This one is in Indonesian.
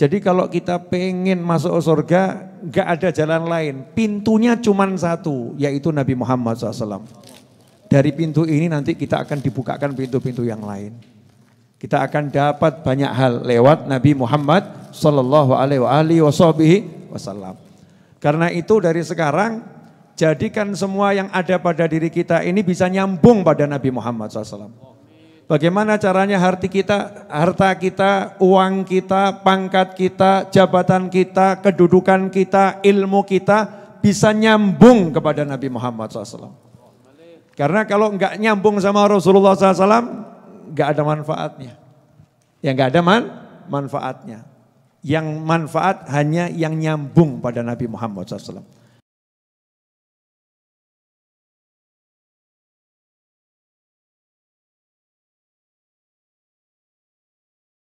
Jadi kalau kita pengen masuk surga, nggak ada jalan lain. Pintunya cuma satu, yaitu Nabi Muhammad SAW. Dari pintu ini nanti kita akan dibukakan pintu-pintu yang lain. Kita akan dapat banyak hal lewat Nabi Muhammad Sallallahu Alaihi Wasallam. Karena itu dari sekarang jadikan semua yang ada pada diri kita ini bisa nyambung pada Nabi Muhammad SAW. Bagaimana caranya harta kita, harta kita, uang kita, pangkat kita, jabatan kita, kedudukan kita, ilmu kita bisa nyambung kepada Nabi Muhammad SAW. Karena kalau nggak nyambung sama Rasulullah SAW, nggak ada manfaatnya. Yang nggak ada man, manfaatnya. Yang manfaat hanya yang nyambung pada Nabi Muhammad SAW.